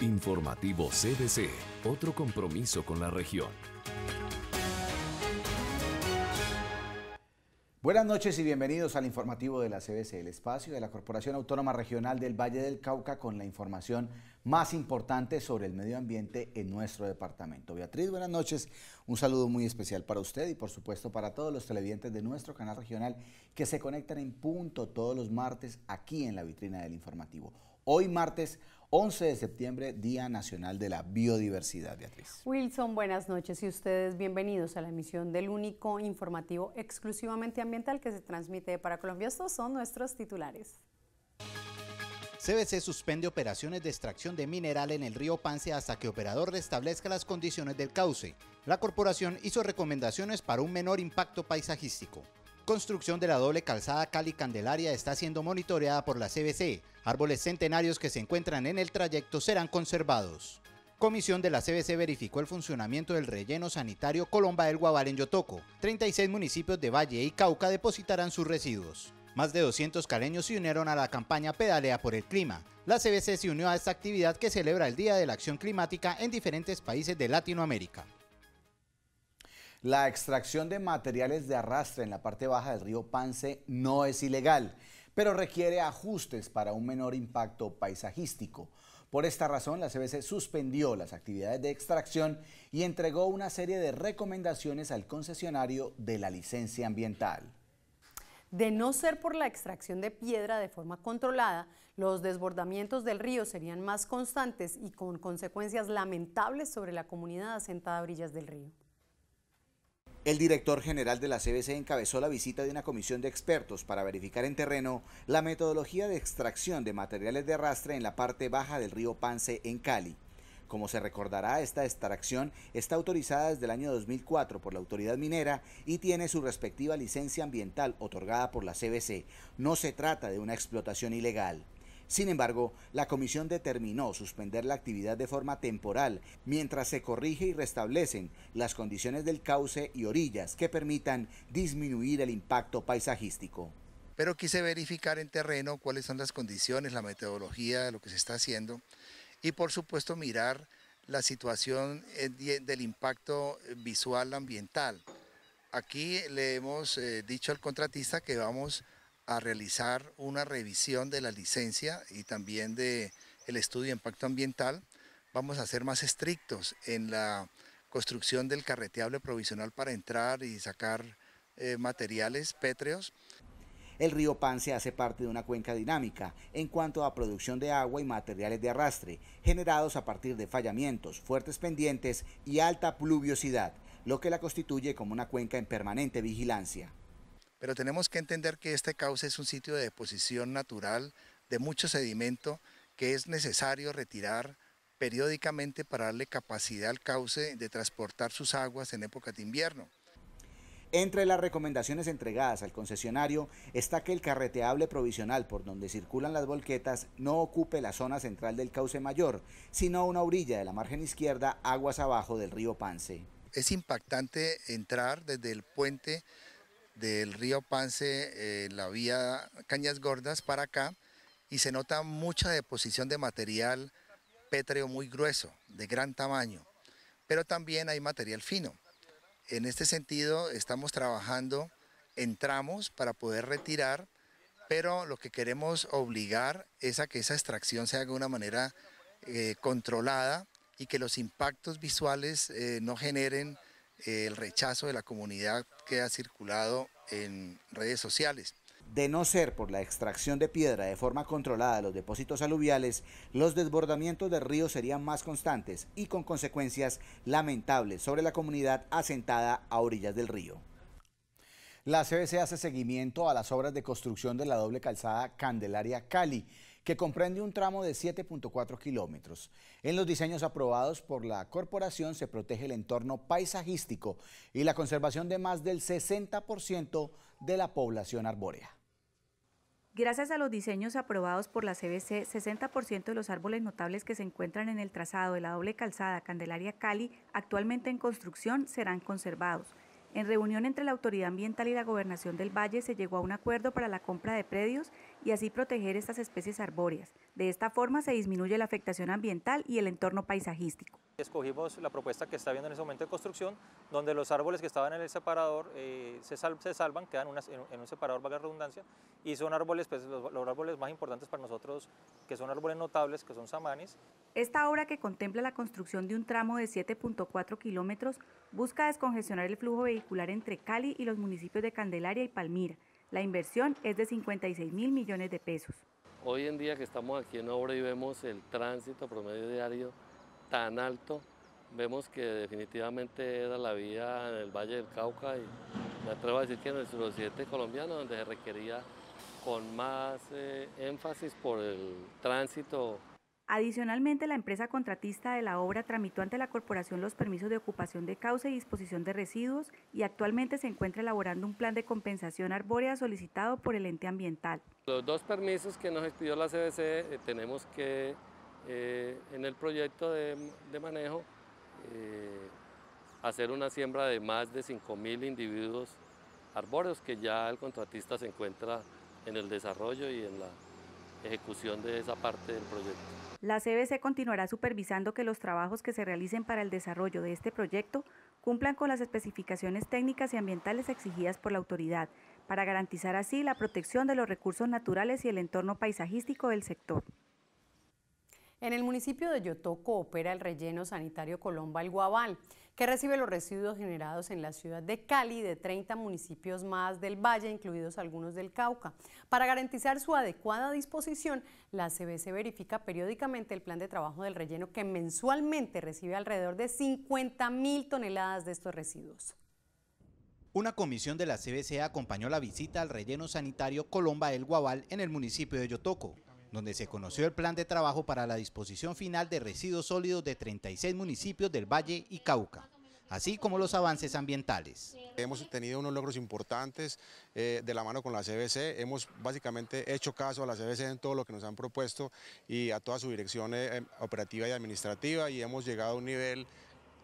Informativo CDC, otro compromiso con la región. Buenas noches y bienvenidos al informativo de la CBC, el espacio de la Corporación Autónoma Regional del Valle del Cauca con la información más importante sobre el medio ambiente en nuestro departamento. Beatriz, buenas noches, un saludo muy especial para usted y por supuesto para todos los televidentes de nuestro canal regional que se conectan en punto todos los martes aquí en la vitrina del informativo. Hoy martes 11 de septiembre, Día Nacional de la Biodiversidad, Beatriz. Wilson, buenas noches y ustedes bienvenidos a la emisión del único informativo exclusivamente ambiental que se transmite para Colombia. Estos son nuestros titulares. CBC suspende operaciones de extracción de mineral en el río Pance hasta que operador restablezca las condiciones del cauce. La corporación hizo recomendaciones para un menor impacto paisajístico construcción de la doble calzada Cali-Candelaria está siendo monitoreada por la CBC. Árboles centenarios que se encuentran en el trayecto serán conservados. Comisión de la CBC verificó el funcionamiento del relleno sanitario Colomba del Guabal en Yotoco. 36 municipios de Valle y Cauca depositarán sus residuos. Más de 200 caleños se unieron a la campaña Pedalea por el Clima. La CBC se unió a esta actividad que celebra el Día de la Acción Climática en diferentes países de Latinoamérica. La extracción de materiales de arrastre en la parte baja del río Pance no es ilegal, pero requiere ajustes para un menor impacto paisajístico. Por esta razón, la CBC suspendió las actividades de extracción y entregó una serie de recomendaciones al concesionario de la licencia ambiental. De no ser por la extracción de piedra de forma controlada, los desbordamientos del río serían más constantes y con consecuencias lamentables sobre la comunidad asentada a orillas del río. El director general de la CBC encabezó la visita de una comisión de expertos para verificar en terreno la metodología de extracción de materiales de arrastre en la parte baja del río Pance en Cali. Como se recordará, esta extracción está autorizada desde el año 2004 por la autoridad minera y tiene su respectiva licencia ambiental otorgada por la CBC. No se trata de una explotación ilegal. Sin embargo, la comisión determinó suspender la actividad de forma temporal mientras se corrige y restablecen las condiciones del cauce y orillas que permitan disminuir el impacto paisajístico. Pero quise verificar en terreno cuáles son las condiciones, la metodología de lo que se está haciendo y por supuesto mirar la situación eh, del impacto eh, visual ambiental. Aquí le hemos eh, dicho al contratista que vamos a realizar una revisión de la licencia y también de el estudio de impacto ambiental. Vamos a ser más estrictos en la construcción del carreteable provisional para entrar y sacar eh, materiales pétreos. El río Pance hace parte de una cuenca dinámica en cuanto a producción de agua y materiales de arrastre, generados a partir de fallamientos, fuertes pendientes y alta pluviosidad, lo que la constituye como una cuenca en permanente vigilancia. Pero tenemos que entender que este cauce es un sitio de deposición natural de mucho sedimento que es necesario retirar periódicamente para darle capacidad al cauce de transportar sus aguas en época de invierno. Entre las recomendaciones entregadas al concesionario está que el carreteable provisional por donde circulan las volquetas no ocupe la zona central del cauce mayor, sino una orilla de la margen izquierda aguas abajo del río Pance. Es impactante entrar desde el puente del río Pance, eh, la vía Cañas Gordas para acá, y se nota mucha deposición de material pétreo muy grueso, de gran tamaño, pero también hay material fino. En este sentido, estamos trabajando en tramos para poder retirar, pero lo que queremos obligar es a que esa extracción se haga de una manera eh, controlada y que los impactos visuales eh, no generen el rechazo de la comunidad que ha circulado en redes sociales. De no ser por la extracción de piedra de forma controlada de los depósitos aluviales, los desbordamientos del río serían más constantes y con consecuencias lamentables sobre la comunidad asentada a orillas del río. La CBC hace seguimiento a las obras de construcción de la doble calzada Candelaria-Cali que comprende un tramo de 7.4 kilómetros. En los diseños aprobados por la corporación se protege el entorno paisajístico y la conservación de más del 60% de la población arbórea. Gracias a los diseños aprobados por la CBC, 60% de los árboles notables que se encuentran en el trazado de la doble calzada Candelaria-Cali, actualmente en construcción, serán conservados. En reunión entre la Autoridad Ambiental y la Gobernación del Valle se llegó a un acuerdo para la compra de predios y así proteger estas especies arbóreas. De esta forma se disminuye la afectación ambiental y el entorno paisajístico. Escogimos la propuesta que está viendo en ese momento de construcción, donde los árboles que estaban en el separador eh, se, salvan, quedan en, un separador, valga la redundancia, y son árboles, pues, los, los, árboles más importantes para nosotros, que son árboles notables, que son samanes. Esta obra que contempla la construcción de un tramo de 7.4 kilómetros busca descongestionar el flujo vehicular entre Cali y los municipios de Candelaria y Palmira, la inversión es de 56 mil millones de pesos. Hoy en día que estamos aquí en obra y vemos el tránsito promedio diario tan alto, vemos que definitivamente era la vía en el Valle del Cauca y me atrevo a decir que en el suroccidente colombiano donde se requería con más eh, énfasis por el tránsito Adicionalmente, la empresa contratista de la obra tramitó ante la corporación los permisos de ocupación de cauce y disposición de residuos y actualmente se encuentra elaborando un plan de compensación arbórea solicitado por el ente ambiental. Los dos permisos que nos pidió la CBC eh, tenemos que, eh, en el proyecto de, manejo, eh, hacer una siembra de más de 5.000 individuos arbóreos que ya el contratista se encuentra en el desarrollo y en la ejecución de esa parte del proyecto. La CBC continuará supervisando que los trabajos que se realicen para el desarrollo de este proyecto cumplan con las especificaciones técnicas y ambientales exigidas por la autoridad, para garantizar así la protección de los recursos naturales y el entorno paisajístico del sector. En el municipio de Yotoco opera el relleno sanitario Colomba El Guabal, que recibe los residuos generados en la ciudad de Cali y de 30 municipios más del valle, incluidos algunos del Cauca. Para garantizar su adecuada disposición, la CBC verifica periódicamente el plan de trabajo del relleno que mensualmente recibe alrededor de 50 mil toneladas de estos residuos. Una comisión de la CBC acompañó la visita al relleno sanitario Colomba El Guabal en el municipio de Yotoco donde se conoció el plan de trabajo para la disposición final de residuos sólidos de 36 municipios del Valle y Cauca así como los avances ambientales. Hemos tenido unos logros importantes eh, de la mano con la CBC, hemos básicamente hecho caso a la CBC en todo lo que nos han propuesto y a toda su dirección eh, em, operativa y administrativa y hemos llegado a un nivel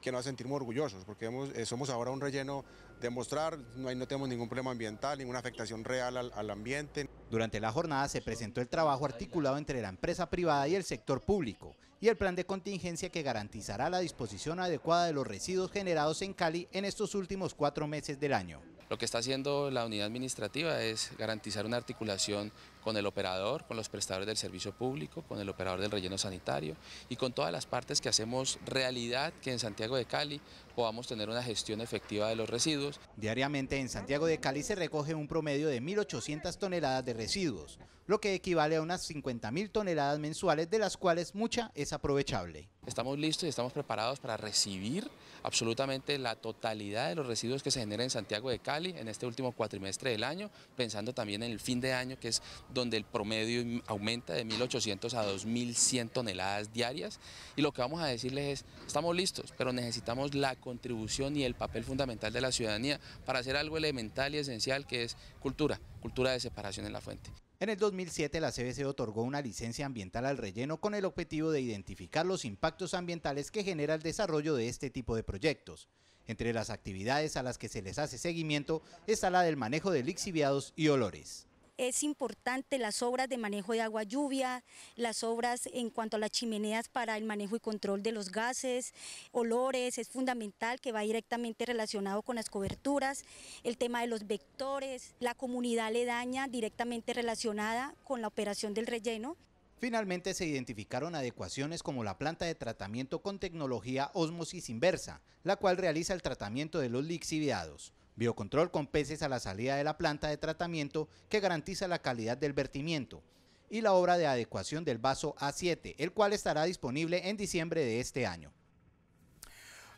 que nos sentimos sentir orgullosos, porque eh, somos ahora un relleno de mostrar, no, hay, no tenemos ningún problema ambiental, ninguna afectación real al ambiente. Durante la jornada se presentó el trabajo articulado entre la empresa privada y el sector público y el plan de contingencia que garantizará la disposición adecuada de los residuos generados en Cali en estos últimos cuatro meses del año. Lo que está haciendo la unidad administrativa es garantizar una articulación con el operador, con los prestadores del servicio público, con el operador del relleno sanitario y con todas las partes que hacemos realidad que en Santiago de Cali podamos tener una gestión efectiva de los residuos. Diariamente en Santiago de Cali se recoge un promedio de 1.800 toneladas de residuos, lo que equivale a unas 50.000 toneladas mensuales, de las cuales mucha es aprovechable. Estamos listos y estamos preparados para recibir absolutamente la totalidad de los residuos que se generan en Santiago de Cali en este último cuatrimestre del año, pensando también en el fin de año, que es donde el promedio aumenta de 1.800 a 2.100 toneladas diarias. Y lo que vamos a decirles es, estamos listos, pero necesitamos la contribución y el papel fundamental de la ciudadanía para hacer algo elemental y esencial que es cultura, cultura de separación en la fuente. En el 2007 la CBC otorgó una licencia ambiental al relleno con el objetivo de identificar los impactos ambientales que genera el desarrollo de este tipo de proyectos. Entre las actividades a las que se les hace seguimiento está la del manejo de lixiviados y olores. Es importante las obras de manejo de agua lluvia, las obras en cuanto a las chimeneas para el manejo y control de los gases, olores, es fundamental que va directamente relacionado con las coberturas, el tema de los vectores, la comunidad aledaña directamente relacionada con la operación del relleno. Finalmente se identificaron adecuaciones como la planta de tratamiento con tecnología osmosis inversa, la cual realiza el tratamiento de los lixiviados. Biocontrol con peces a la salida de la planta de tratamiento que garantiza la calidad del vertimiento y la obra de adecuación del vaso A7, el cual estará disponible en diciembre de este año.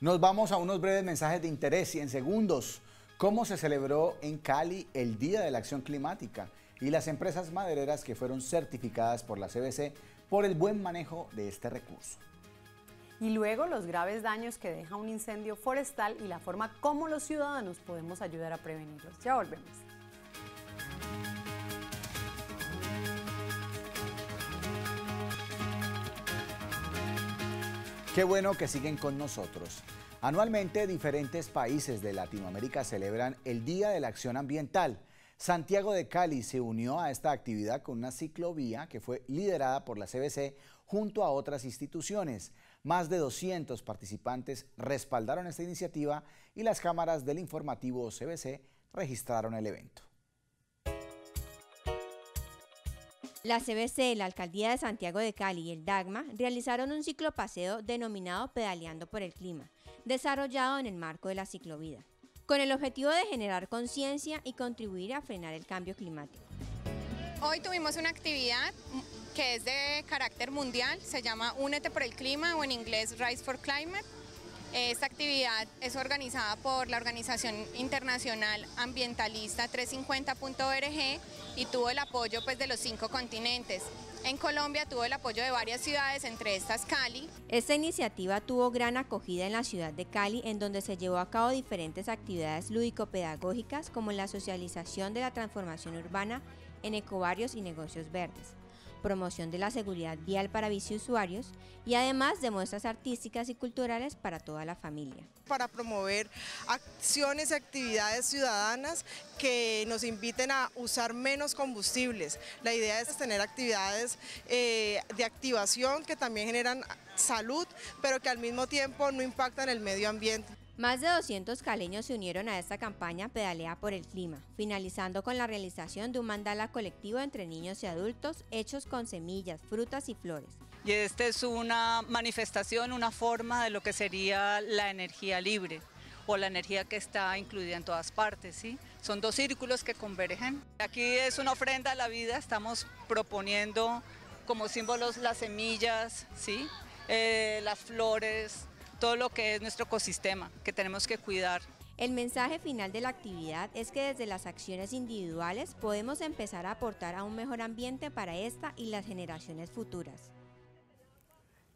Nos vamos a unos breves mensajes de interés y en segundos, cómo se celebró en Cali el Día de la Acción Climática y las empresas madereras que fueron certificadas por la CBC por el buen manejo de este recurso y luego los graves daños que deja un incendio forestal y la forma como los ciudadanos podemos ayudar a prevenirlos. Ya volvemos. Qué bueno que siguen con nosotros. Anualmente diferentes países de Latinoamérica celebran el Día de la Acción Ambiental. Santiago de Cali se unió a esta actividad con una ciclovía que fue liderada por la CBC junto a otras instituciones. Más de 200 participantes respaldaron esta iniciativa y las cámaras del informativo CBC registraron el evento. La CBC, la Alcaldía de Santiago de Cali y el DAGMA realizaron un ciclopaseo denominado Pedaleando por el Clima, desarrollado en el marco de la ciclovida, con el objetivo de generar conciencia y contribuir a frenar el cambio climático. Hoy tuvimos una actividad que es de carácter mundial, se llama Únete por el Clima o en inglés Rise for Climate. Esta actividad es organizada por la Organización Internacional Ambientalista 350.org y tuvo el apoyo pues, de los cinco continentes. En Colombia tuvo el apoyo de varias ciudades, entre estas Cali. Esta iniciativa tuvo gran acogida en la ciudad de Cali, en donde se llevó a cabo diferentes actividades lúdico-pedagógicas como la socialización de la transformación urbana en ecobarrios y negocios verdes promoción de la seguridad vial para biciusuarios y además de muestras artísticas y culturales para toda la familia. Para promover acciones y actividades ciudadanas que nos inviten a usar menos combustibles. La idea es tener actividades eh, de activación que también generan salud, pero que al mismo tiempo no impactan el medio ambiente. Más de 200 caleños se unieron a esta campaña Pedalea por el Clima, finalizando con la realización de un mandala colectivo entre niños y adultos hechos con semillas, frutas y flores. Y esta es una manifestación, una forma de lo que sería la energía libre o la energía que está incluida en todas partes, ¿sí? Son dos círculos que convergen. Aquí es una ofrenda a la vida, estamos proponiendo como símbolos las semillas, ¿sí? Eh, las flores, todo lo que es nuestro ecosistema que tenemos que cuidar. El mensaje final de la actividad es que desde las acciones individuales podemos empezar a aportar a un mejor ambiente para esta y las generaciones futuras.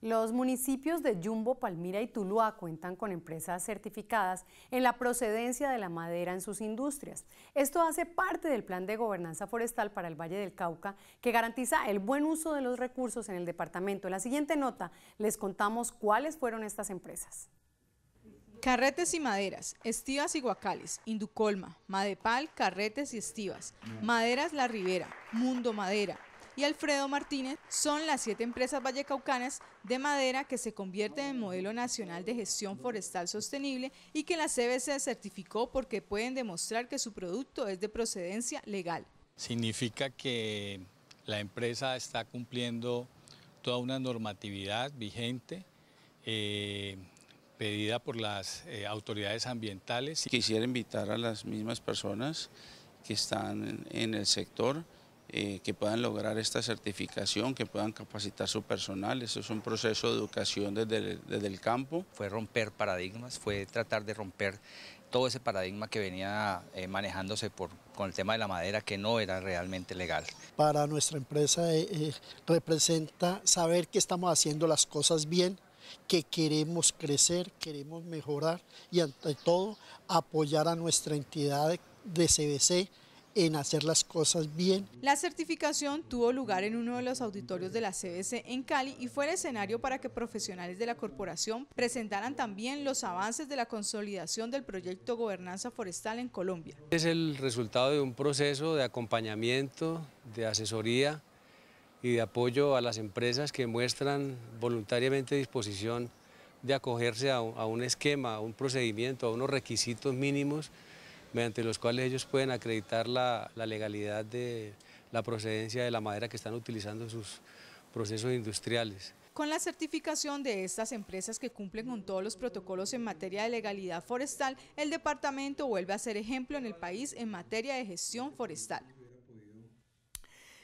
Los municipios de Yumbo, Palmira y Tuluá cuentan con empresas certificadas en la procedencia de la madera en sus industrias. Esto hace parte del plan de gobernanza forestal para el Valle del Cauca que garantiza el buen uso de los recursos en el departamento. En la siguiente nota les contamos cuáles fueron estas empresas. Carretes y maderas, estivas y guacales, Inducolma, Madepal, Carretes y estivas, Maderas La Ribera, Mundo Madera, y Alfredo Martínez son las siete empresas vallecaucanas de madera que se convierten en modelo nacional de gestión forestal sostenible y que la CBC certificó porque pueden demostrar que su producto es de procedencia legal. Significa que la empresa está cumpliendo toda una normatividad vigente. Eh, pedida por las eh, autoridades ambientales. Quisiera invitar a las mismas personas que están en el sector eh, que puedan lograr esta certificación, que puedan capacitar su personal. Eso es un proceso de educación desde el, campo. Fue romper paradigmas, fue tratar de romper todo ese paradigma que venía eh, manejándose por, con el tema de la madera que no era realmente legal. Para nuestra empresa eh, representa saber que estamos haciendo las cosas bien, que queremos crecer, queremos mejorar y ante todo apoyar a nuestra entidad de CBC en hacer las cosas bien. La certificación tuvo lugar en uno de los auditorios de la CBC en Cali y fue el escenario para que profesionales de la corporación presentaran también los avances de la consolidación del proyecto Gobernanza Forestal en Colombia. Es el resultado de un proceso de acompañamiento, de asesoría y de apoyo a las empresas que muestran voluntariamente disposición de acogerse a un esquema, a un procedimiento, a unos requisitos mínimos mediante los cuales ellos pueden acreditar la, legalidad de la procedencia de la madera que están utilizando en sus procesos industriales. Con la certificación de estas empresas que cumplen con todos los protocolos en materia de legalidad forestal, el departamento vuelve a ser ejemplo en el país en materia de gestión forestal.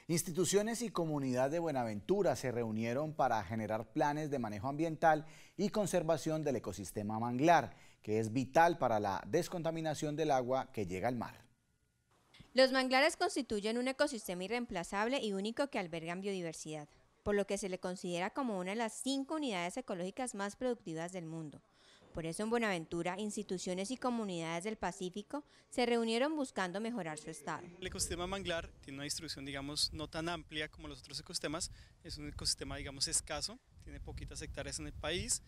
Instituciones y comunidad de Buenaventura se reunieron para generar planes de manejo ambiental y conservación del ecosistema manglar que es vital para la descontaminación del agua que llega al mar. Los manglares constituyen un ecosistema irreemplazable y único que albergan biodiversidad, por lo que se le considera como una de las cinco unidades ecológicas más productivas del mundo. Por eso en Buenaventura, instituciones y comunidades del Pacífico se reunieron buscando mejorar su estado. El ecosistema manglar tiene una distribución, digamos, no tan amplia como los otros ecosistemas. Es un ecosistema, digamos, escaso, tiene poquitas hectáreas en el país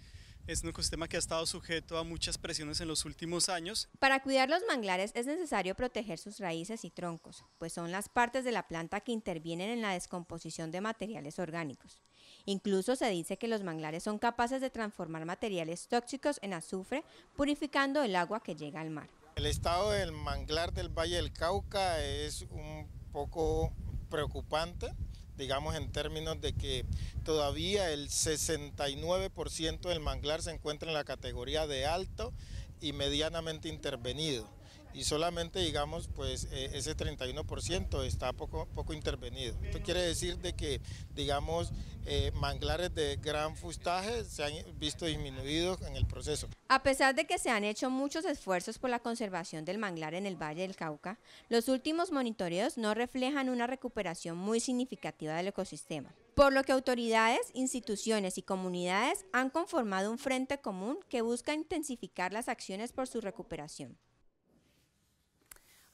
es un ecosistema que ha estado sujeto a muchas presiones en los últimos años. Para cuidar los manglares es necesario proteger sus raíces y troncos, pues son las partes de la planta que intervienen en la descomposición de materiales orgánicos. Incluso se dice que los manglares son capaces de transformar materiales tóxicos en azufre, purificando el agua que llega al mar. El estado del manglar del Valle del Cauca es un poco preocupante digamos en términos de que todavía el 69% del manglar se encuentra en la categoría de alto y medianamente intervenido y solamente digamos pues e, ese 31% está poco, poco intervenido. Esto quiere decir de que digamos eh, manglares de gran fustaje se han visto disminuidos en el proceso. A pesar de que se han hecho muchos esfuerzos por la conservación del manglar en el Valle del Cauca, los últimos monitoreos no reflejan una recuperación muy significativa del ecosistema por lo que autoridades, instituciones y comunidades han conformado un frente común que busca intensificar las acciones por su recuperación.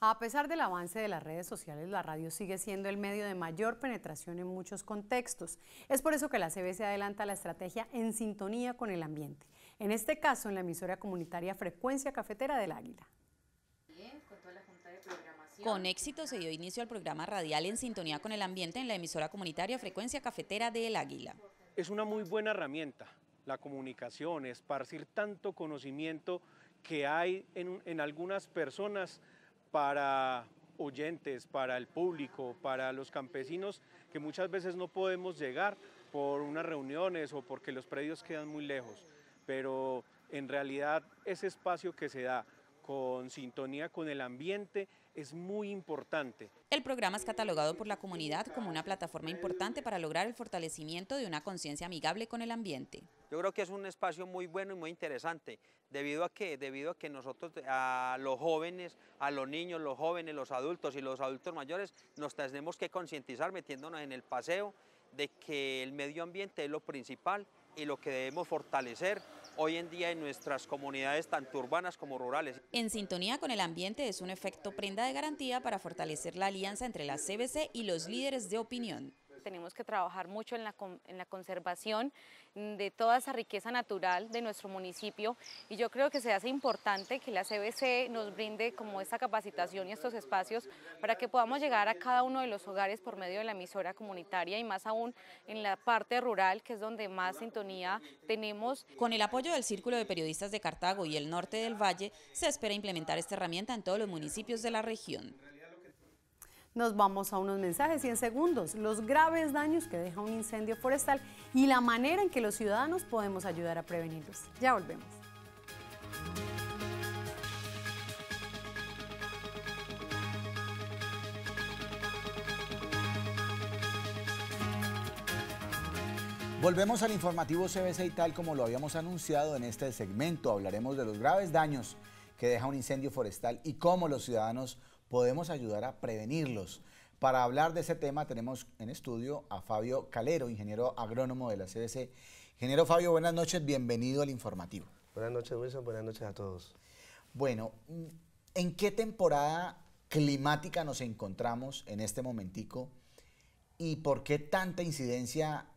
A pesar del avance de las redes sociales, la radio sigue siendo el medio de mayor penetración en muchos contextos. Es por eso que la CB adelanta la estrategia en sintonía con el ambiente, en este caso en la emisora comunitaria Frecuencia Cafetera del Águila. Con éxito se dio inicio al programa radial en sintonía con el ambiente en la emisora comunitaria Frecuencia Cafetera del Águila. Es una muy buena herramienta la comunicación, esparcir tanto conocimiento que hay en, en algunas personas para oyentes, para el público, para los campesinos que muchas veces no podemos llegar por unas reuniones o porque los predios quedan muy lejos. Pero en realidad ese espacio que se da con sintonía con el ambiente es muy importante. El programa es catalogado por la comunidad como una plataforma importante para lograr el fortalecimiento de una conciencia amigable con el ambiente. Yo creo que es un espacio muy bueno y muy interesante, debido a que, debido a que nosotros, a los jóvenes, a los niños, los jóvenes, los adultos y los adultos mayores, nos tenemos que concientizar metiéndonos en el paseo de que el medio ambiente es lo principal y lo que debemos fortalecer hoy en día en nuestras comunidades tanto urbanas como rurales. En sintonía con el ambiente es un efecto prenda de garantía para fortalecer la alianza entre la CBC y los líderes de opinión tenemos que trabajar mucho en la, conservación de toda esa riqueza natural de nuestro municipio y yo creo que se hace importante que la CBC nos brinde como esta capacitación y estos espacios para que podamos llegar a cada uno de los hogares por medio de la emisora comunitaria y más aún en la parte rural que es donde más sintonía tenemos. Con el apoyo del Círculo de Periodistas de Cartago y el norte del Valle se espera implementar esta herramienta en todos los municipios de la región. Nos vamos a unos mensajes y en segundos los graves daños que deja un incendio forestal y la manera en que los ciudadanos podemos ayudar a prevenirlos. Ya volvemos. Volvemos al informativo CBC y tal como lo habíamos anunciado en este segmento hablaremos de los graves daños que deja un incendio forestal y cómo los ciudadanos podemos ayudar a prevenirlos. Para hablar de ese tema tenemos en estudio a Fabio Calero, ingeniero agrónomo de la CBC. Ingeniero Fabio, buenas noches, bienvenido al informativo. Buenas noches Wilson, buenas noches a todos. Bueno, mm, ¿en qué temporada climática nos encontramos en este momentico? ¿Y por qué tanta incidencia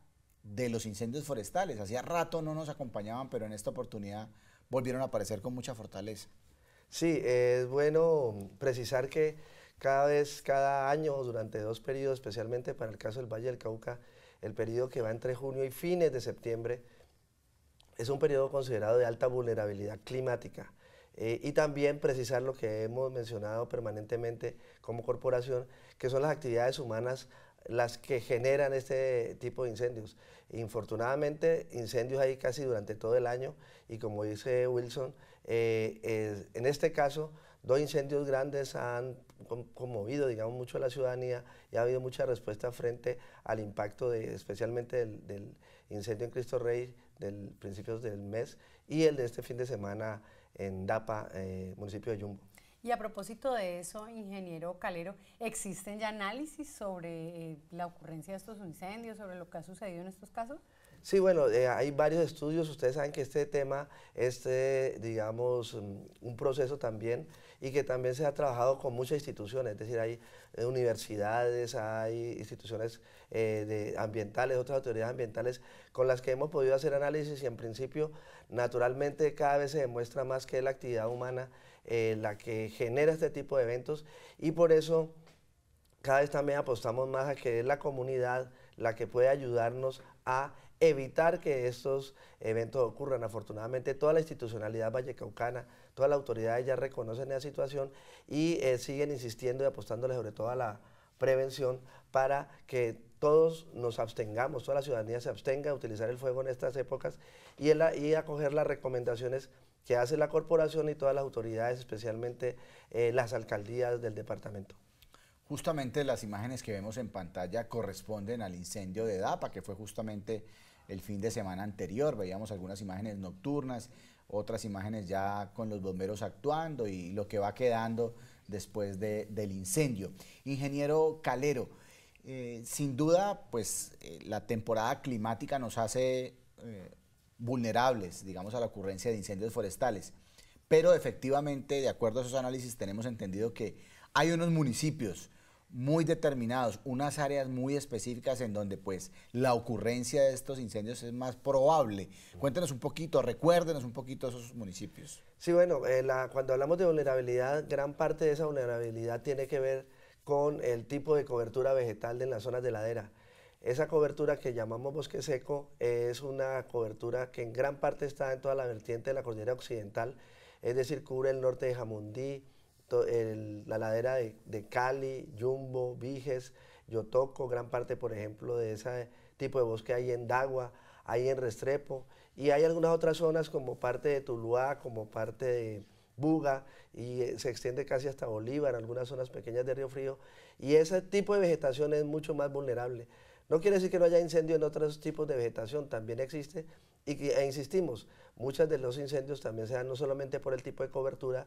de los incendios forestales? Hacía rato no nos acompañaban, pero en esta oportunidad volvieron a aparecer con mucha fortaleza. Sí, es bueno precisar que cada vez, cada año, durante dos periodos, especialmente para el caso del Valle del Cauca, el periodo que va entre junio y fines de septiembre, es un periodo considerado de alta vulnerabilidad climática. Eh, y también precisar lo que hemos mencionado permanentemente como corporación, que son las actividades humanas las que generan este tipo de incendios. Infortunadamente, incendios hay casi durante todo el año y como dice Wilson, eh, en este caso, dos incendios grandes han conmovido, digamos, mucho a la ciudadanía y ha habido mucha respuesta frente al impacto, de, especialmente del, incendio en Cristo Rey del principios del mes y el de este fin de semana en Dapa, eh, municipio de Yumbo. Y a propósito de eso, ingeniero Calero, ¿existen ya análisis sobre eh, la ocurrencia de estos incendios, sobre lo que ha sucedido en estos casos? Sí, bueno, eh, hay varios estudios, ustedes saben que este tema es, este, digamos, mm, un proceso también y que también se ha trabajado con muchas instituciones, es decir, hay eh, universidades, hay instituciones eh, ambientales, otras autoridades ambientales con las que hemos podido hacer análisis y en principio, naturalmente, cada vez se demuestra más que es la actividad humana la que genera este tipo de eventos y por eso cada vez también apostamos más a que es la comunidad la que puede ayudarnos a evitar que estos eventos ocurran. Afortunadamente toda la institucionalidad vallecaucana, todas las autoridades ya reconocen esa situación y eh, siguen insistiendo y apostándole sobre toda la prevención para que todos nos abstengamos, toda la ciudadanía se abstenga de utilizar el fuego en estas épocas y, acoger las recomendaciones que hace la corporación y todas las autoridades, especialmente eh, las alcaldías del departamento. Justamente las imágenes que vemos en pantalla corresponden al incendio de DAPA, que fue justamente el fin de semana anterior. Veíamos algunas imágenes nocturnas, otras imágenes ya con los bomberos actuando y lo que va quedando después del incendio. Ingeniero Calero, eh, sin duda, pues eh, la temporada climática nos hace eh, vulnerables, digamos, a la ocurrencia de incendios forestales. Pero efectivamente, de acuerdo a esos análisis, tenemos entendido que hay unos municipios muy determinados, unas áreas muy específicas en donde pues la ocurrencia de estos incendios es más probable. Cuéntenos un poquito, recuérdenos un poquito esos municipios. Sí, bueno, eh, cuando hablamos de vulnerabilidad, gran parte de esa vulnerabilidad tiene que ver con el tipo de cobertura vegetal en las zonas de ladera. Esa cobertura que llamamos bosque seco es una cobertura que en gran parte está en toda la vertiente de la cordillera occidental, es decir, cubre el norte de Jamundí, la ladera de, Cali, Jumbo, Viges, yo toco gran parte, por ejemplo, de ese tipo de bosque hay en Dagua, hay en Restrepo, y hay algunas otras zonas como parte de Tuluá, como parte de Buga, y eh, se extiende casi hasta Bolívar, algunas zonas pequeñas de Río Frío, y ese tipo de vegetación es mucho más vulnerable. No quiere decir que no haya incendio en otros tipos de vegetación, también existe, y que, e insistimos, muchos de los incendios también se dan no solamente por el tipo de cobertura,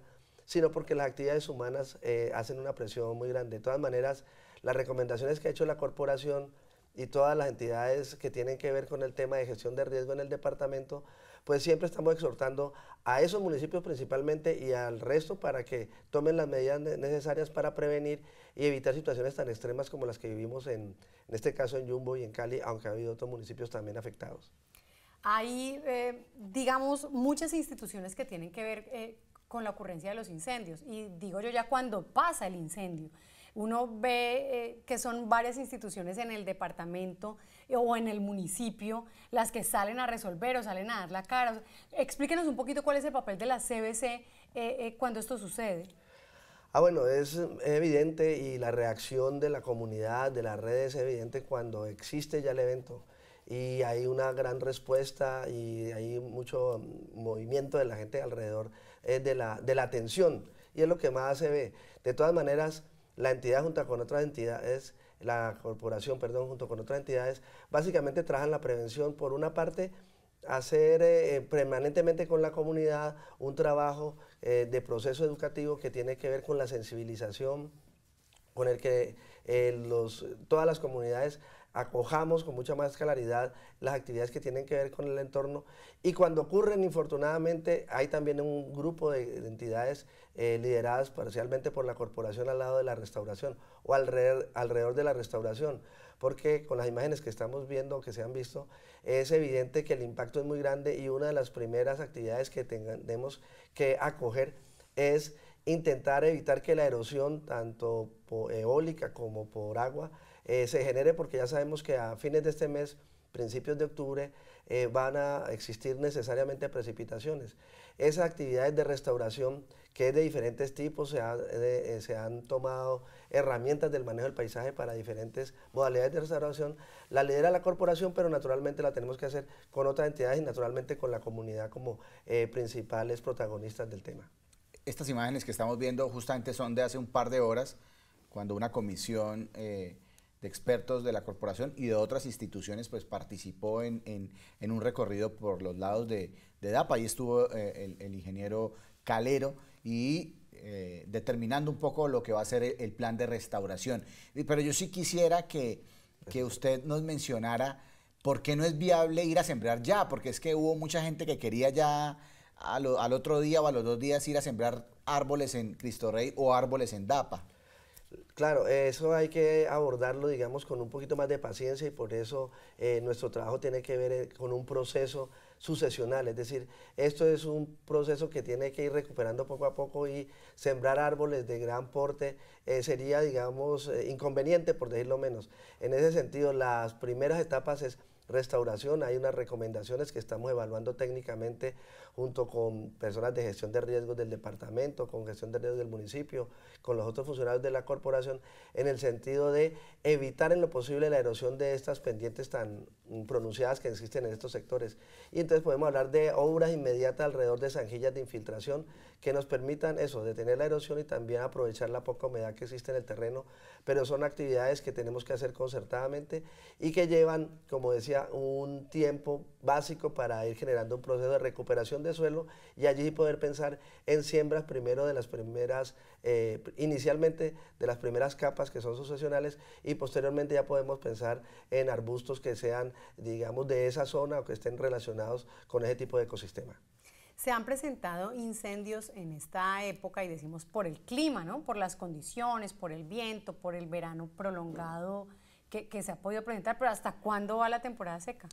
sino porque las actividades humanas eh, hacen una presión muy grande. De todas maneras, las recomendaciones que ha hecho la corporación y todas las entidades que tienen que ver con el tema de gestión de riesgo en el departamento, pues siempre estamos exhortando a esos municipios principalmente y al resto para que tomen las medidas necesarias para prevenir y evitar situaciones tan extremas como las que vivimos en, este caso en Yumbo y en Cali, aunque ha habido otros municipios también afectados. Hay, eh, digamos, muchas instituciones que tienen que ver eh, con la ocurrencia de los incendios. Y digo yo ya cuando pasa el incendio. Uno ve eh, que son varias instituciones en el departamento eh, o en el municipio las que salen a resolver o salen a dar la cara. explíquenos un poquito cuál es el papel de la CBC eh, cuando esto sucede. Ah, bueno, es evidente y la reacción de la comunidad, de las redes, es evidente cuando existe ya el evento y hay una gran respuesta y hay mucho movimiento de la gente alrededor eh, de, la, atención y es lo que más se ve. De todas maneras, la entidad junto con otras entidades, la corporación, perdón, junto con otras entidades, básicamente trabajan la prevención por una parte hacer eh, eh, permanentemente con la comunidad un trabajo de proceso educativo que tiene que ver con la sensibilización, con el que los, todas las comunidades acojamos con mucha más claridad las actividades que tienen que ver con el entorno y cuando ocurren, infortunadamente, hay también un grupo de entidades eh, lideradas parcialmente por la corporación al lado de la restauración o alrededor, de la restauración, porque con las imágenes que estamos viendo, o que se han visto, es evidente que el impacto es muy grande y una de las primeras actividades que tenemos que acoger es intentar evitar que la erosión, tanto eólica como por agua, eh, se genere porque ya sabemos que a fines de este mes, principios de octubre, eh, van a existir necesariamente precipitaciones. Esas actividades de restauración, que es de diferentes tipos, eh, se, han tomado herramientas del manejo del paisaje para diferentes modalidades de restauración. La lidera la corporación, pero naturalmente la tenemos que hacer con otras entidades y naturalmente con la comunidad como principales protagonistas del tema. Estas imágenes que estamos viendo justamente son de hace un par de horas, cuando una comisión de expertos de la corporación y de otras instituciones, pues participó en, un recorrido por los lados de, DAPA. Ahí estuvo eh, el, ingeniero Calero y eh, determinando un poco lo que va a ser el, plan de restauración. Pero yo sí quisiera que, usted nos mencionara por qué no es viable ir a sembrar ya, porque es que hubo mucha gente que quería ya al otro día o a los dos días ir a sembrar árboles en Cristo Rey o árboles en DAPA. Claro, eso hay que abordarlo, digamos, con un poquito más de paciencia y por eso eh, nuestro trabajo tiene que ver eh, con un proceso sucesional, es decir, esto es un proceso que tiene que ir recuperando poco a poco y sembrar árboles de gran porte eh, sería, digamos, inconveniente, por decirlo menos. En ese sentido, las primeras etapas es restauración, hay unas recomendaciones que estamos evaluando técnicamente junto con personas de gestión de riesgos del departamento, con gestión de riesgos del municipio, con los otros funcionarios de la corporación, en el sentido de evitar en lo posible la erosión de estas pendientes tan pronunciadas que existen en estos sectores. Y entonces podemos hablar de obras inmediatas alrededor de zanjillas de infiltración que nos permitan eso, detener la erosión y también aprovechar la poca humedad que existe en el terreno, pero son actividades que tenemos que hacer concertadamente y que llevan, como decía, un tiempo básico para ir generando un proceso de recuperación de suelo y allí poder pensar en siembras primero de las primeras, eh, inicialmente de las primeras capas que son sucesionales y posteriormente ya podemos pensar en arbustos que sean, digamos, de esa zona o que estén relacionados con ese tipo de ecosistema. Se han presentado incendios en esta época y decimos por el clima, ¿no? Por las condiciones, por el viento, por el verano prolongado que, que se ha podido presentar, pero ¿hasta cuándo va la temporada seca?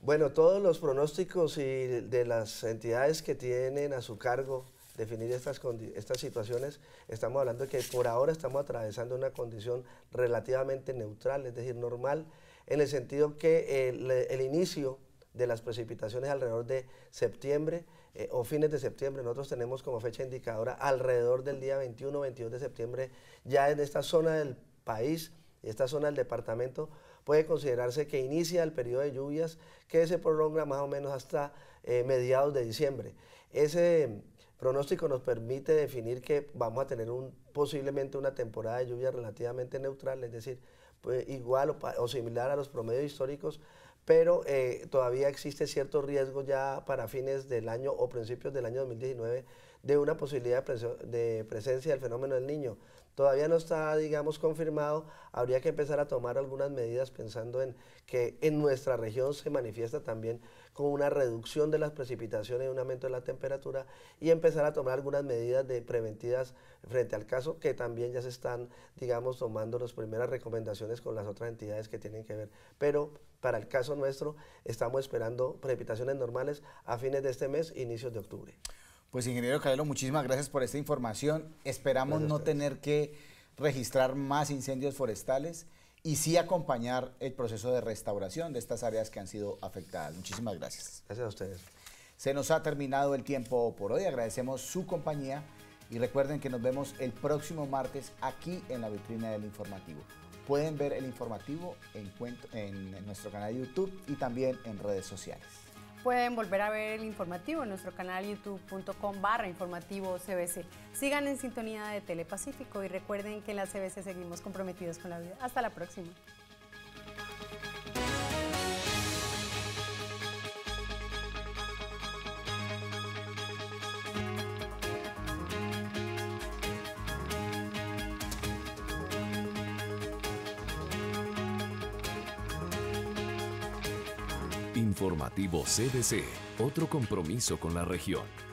Bueno, todos los pronósticos y de las entidades que tienen a su cargo definir estas, estas situaciones, estamos hablando de que por ahora estamos atravesando una condición relativamente neutral, es decir, normal, en el sentido que el, inicio de las precipitaciones alrededor de septiembre eh, o fines de septiembre. Nosotros tenemos como fecha indicadora alrededor del día 21-22 de septiembre, ya en esta zona del país, esta zona del departamento, puede considerarse que inicia el periodo de lluvias que se prolonga más o menos hasta eh, mediados de diciembre. Ese mm, pronóstico nos permite definir que vamos a tener un, posiblemente una temporada de lluvias relativamente neutral, es decir, pues, igual o, similar a los promedios históricos, pero eh, todavía existe cierto riesgo ya para fines del año o principios del año 2019 de una posibilidad de presencia del fenómeno del niño todavía no está, digamos, confirmado, habría que empezar a tomar algunas medidas pensando en que en nuestra región se manifiesta también con una reducción de las precipitaciones y un aumento de la temperatura y empezar a tomar algunas medidas de preventivas frente al caso que también ya se están, digamos, tomando las primeras recomendaciones con las otras entidades que tienen que ver. Pero para el caso nuestro estamos esperando precipitaciones normales a fines de este mes, inicios de octubre. Pues ingeniero Calelo, muchísimas gracias por esta información. Esperamos no tener que registrar más incendios forestales y sí acompañar el proceso de restauración de estas áreas que han sido afectadas. Muchísimas gracias. Gracias a ustedes. Se nos ha terminado el tiempo por hoy. Agradecemos su compañía y recuerden que nos vemos el próximo martes aquí en la vitrina del informativo. Pueden ver el informativo en, en nuestro canal de YouTube y también en redes sociales pueden volver a ver el informativo en nuestro canal youtube.com barra informativo CBC. Sigan en sintonía de Telepacífico y recuerden que en la CBC seguimos comprometidos con la vida. Hasta la próxima. CDC, otro compromiso con la región.